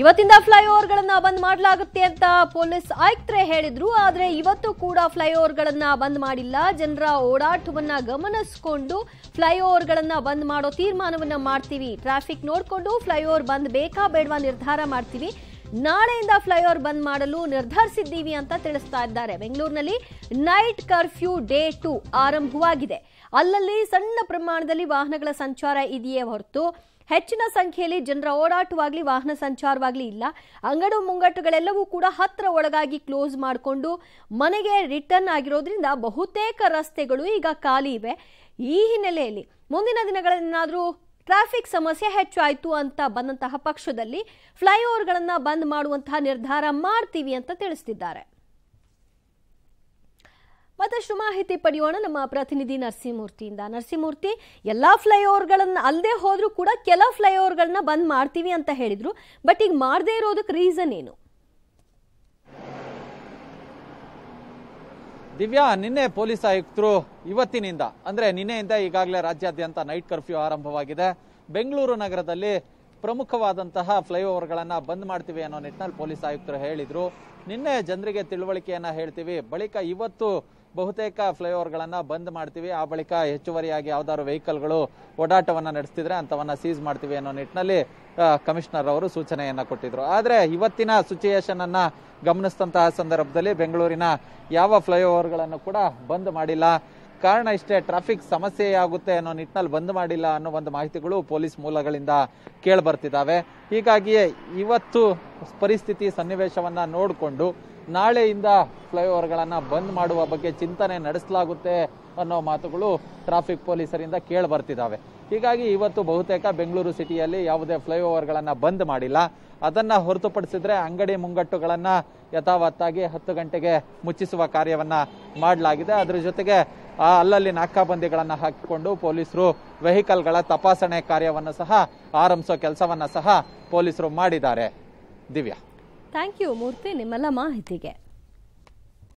ಇವತ್ತಿಂದ ಫ್ಲೈಓವರ್ಗಳನ್ನ ಬಂದ್ ಮಾಡಲಾಗುತ್ತೆ ಅಂತ ಪೊಲೀಸ್ ಆಯುಕ್ತರೆ ಹೇಳಿದ್ರು ಆದ್ರೆ ಇವತ್ತು ಕೂಡ ಫ್ಲೈಓವರ್ಗಳನ್ನ ಬಂದ್ ಮಾಡಿಲ್ಲ ಜನರ ಓಡಾಟವನ್ನ ಗಮನಿಸಿಕೊಂಡು ಫ್ಲೈಓವರ್ಗಳನ್ನ ಬಂದ್ ಮಾಡೋ ತೀರ್ಮಾನವನ್ನ ಮಾಡ್ತೀವಿ ಟ್ರಾಫಿಕ್ ನೋಡಿಕೊಂಡು ಫ್ಲೈಓವರ್ ಬಂದ್ ಬೇಕಾ ಬೇಡವಾ ನಿರ್ಧಾರ ಮಾಡ್ತೀವಿ ನಾಳೆಯಿಂದ ಫ್ಲೈಓವರ್ ಬಂದ್ ಮಾಡಲು ನಿರ್ಧರಿಸಿದ್ದೀವಿ ಅಂತ ತಿಳಿಸ್ತಾ ಇದ್ದಾರೆ ಬೆಂಗಳೂರಿನಲ್ಲಿ ನೈಟ್ ಕರ್ಫ್ಯೂ ಡೇ ಟು ಆರಂಭವಾಗಿದೆ ಅಲ್ಲಲ್ಲಿ ಸಣ್ಣ ಪ್ರಮಾಣದಲ್ಲಿ ವಾಹನಗಳ ಸಂಚಾರ ಇದೆಯೇ ಹೊರತು ಹೆಚ್ಚಿನ ಸಂಖ್ಯೆಯಲ್ಲಿ ಜನರ ಓಡಾಟವಾಗಲಿ ವಾಹನ ಸಂಚಾರವಾಗಲಿ ಇಲ್ಲ ಅಂಗಡಿ ಮುಂಗಟ್ಟುಗಳೆಲ್ಲವೂ ಕೂಡ ಹತ್ತಿರ ಒಳಗಾಗಿ ಕ್ಲೋಸ್ ಮಾಡಿಕೊಂಡು ಮನೆಗೆ ರಿಟರ್ನ್ ಆಗಿರೋದ್ರಿಂದ ಬಹುತೇಕ ರಸ್ತೆಗಳು ಈಗ ಖಾಲಿ ಇವೆ ಈ ಹಿನ್ನೆಲೆಯಲ್ಲಿ ಮುಂದಿನ ದಿನಗಳೇನಾದರೂ ಟ್ರಾಫಿಕ್ ಸಮಸ್ಯೆ ಹೆಚ್ಚಾಯಿತು ಅಂತ ಬಂದಂತಹ ಪಕ್ಷದಲ್ಲಿ ಫ್ಲೈಓವರ್ಗಳನ್ನು ಬಂದ್ ಮಾಡುವಂತಹ ನಿರ್ಧಾರ ಮಾಡ್ತೀವಿ ಅಂತ ತಿಳಿಸ್ತಿದ್ದಾರೆ ಮತ್ತಷ್ಟು ಮಾಹಿತಿ ಪಡೆಯೋಣ ನಮ್ಮ ಪ್ರತಿನಿಧಿ ನರಸಿಂಹಮೂರ್ತಿಯಿಂದ ನರಸಿಂಹಮೂರ್ತಿ ಎಲ್ಲ ಫ್ಲೈಓವರ್ಗಳನ್ನು ಅಲ್ಲದೆ ಹೋದ್ರೂ ಕೂಡ ಕೆಲ ಫ್ಲೈಓವರ್ಗಳನ್ನ ಬಂದ್ ಮಾಡ್ತೀವಿ ಅಂತ ಹೇಳಿದ್ರು ಬಟ್ ಈಗ ಮಾಡದೇ ಇರೋದಕ್ಕೆ ರೀಸನ್ ಏನು ದಿವ್ಯಾ ನಿನ್ನೆ ಪೊಲೀಸ್ ಆಯುಕ್ತರು ಇವತ್ತಿನಿಂದ ಅಂದ್ರೆ ನಿನ್ನೆಯಿಂದ ಈಗಾಗಲೇ ರಾಜ್ಯಾದ್ಯಂತ ನೈಟ್ ಕರ್ಫ್ಯೂ ಆರಂಭವಾಗಿದೆ ಬೆಂಗಳೂರು ನಗರದಲ್ಲಿ ಪ್ರಮುಖವಾದಂತಹ ಫ್ಲೈಓವರ್ಗಳನ್ನು ಬಂದ್ ಮಾಡ್ತೀವಿ ಅನ್ನೋ ನಿಟ್ಟಿನಲ್ಲಿ ಪೊಲೀಸ್ ಆಯುಕ್ತರು ಹೇಳಿದ್ರು ನಿನ್ನೆ ಜನರಿಗೆ ತಿಳುವಳಿಕೆಯನ್ನ ಹೇಳ್ತೀವಿ ಬಳಿಕ ಇವತ್ತು ಬಹುತೇಕ ಫ್ಲೈಓವರ್ಗಳನ್ನು ಬಂದ್ ಮಾಡ್ತೀವಿ ಆ ಬಳಿಕ ಹೆಚ್ಚುವರಿಯಾಗಿ ಯಾವ್ದಾದ್ರು ವೆಹಿಕಲ್ಗಳು ಓಡಾಟವನ್ನು ನಡೆಸ್ತಿದ್ರೆ ಅಂತವನ್ನ ಸೀಸ್ ಮಾಡ್ತೀವಿ ಅನ್ನೋ ನಿಟ್ಟಿನಲ್ಲಿ ಕಮಿಷನರ್ ಅವರು ಸೂಚನೆಯನ್ನ ಕೊಟ್ಟಿದ್ರು ಆದರೆ ಇವತ್ತಿನ ಸಿಚುಯೇಷನ್ ಅನ್ನ ಗಮನಿಸಿದಂತಹ ಸಂದರ್ಭದಲ್ಲಿ ಬೆಂಗಳೂರಿನ ಯಾವ ಫ್ಲೈಓವರ್ಗಳನ್ನು ಕೂಡ ಬಂದ್ ಮಾಡಿಲ್ಲ ಕಾರಣ ಇಷ್ಟೇ ಟ್ರಾಫಿಕ್ ಸಮಸ್ಯೆ ಆಗುತ್ತೆ ಅನ್ನೋ ನಿಟ್ಟಿನಲ್ಲಿ ಬಂದ್ ಮಾಡಿಲ್ಲ ಅನ್ನೋ ಒಂದು ಮಾಹಿತಿಗಳು ಪೊಲೀಸ್ ಮೂಲಗಳಿಂದ ಕೇಳಿ ಬರ್ತಿದ್ದಾವೆ ಹೀಗಾಗಿಯೇ ಇವತ್ತು ಪರಿಸ್ಥಿತಿ ಸನ್ನಿವೇಶವನ್ನ ನೋಡಿಕೊಂಡು ನಾಳೆಯಿಂದ ಫ್ಲೈಓವರ್ಗಳನ್ನು ಬಂದ್ ಮಾಡುವ ಬಗ್ಗೆ ಚಿಂತನೆ ನಡೆಸಲಾಗುತ್ತೆ ಅನ್ನೋ ಮಾತುಗಳು ಟ್ರಾಫಿಕ್ ಪೊಲೀಸರಿಂದ ಕೇಳಿ ಬರ್ತಿದ್ದಾವೆ ಹೀಗಾಗಿ ಇವತ್ತು ಬಹುತೇಕ ಬೆಂಗಳೂರು ಸಿಟಿಯಲ್ಲಿ ಯಾವುದೇ ಫ್ಲೈಓವರ್ಗಳನ್ನು ಬಂದ್ ಮಾಡಿಲ್ಲ ಅದನ್ನು ಹೊರತುಪಡಿಸಿದ್ರೆ ಅಂಗಡಿ ಮುಂಗಟ್ಟುಗಳನ್ನು ಯಥಾವತ್ತಾಗಿ ಹತ್ತು ಗಂಟೆಗೆ ಮುಚ್ಚಿಸುವ ಕಾರ್ಯವನ್ನು ಮಾಡಲಾಗಿದೆ ಅದರ ಜೊತೆಗೆ ಅಲ್ಲಲ್ಲಿ ನಾಕಾಬಂದಿಗಳನ್ನು ಹಾಕಿಕೊಂಡು ಪೊಲೀಸರು ವೆಹಿಕಲ್ಗಳ ತಪಾಸಣೆ ಕಾರ್ಯವನ್ನು ಸಹ ಆರಂಭಿಸೋ ಕೆಲಸವನ್ನು ಸಹ ಪೊಲೀಸರು ಮಾಡಿದ್ದಾರೆ ದಿವ್ಯಾ ಥ್ಯಾಂಕ್ ಯು ಮೂರ್ತಿ ನಿಮ್ಮೆಲ್ಲ ಮಾಹಿತಿಗೆ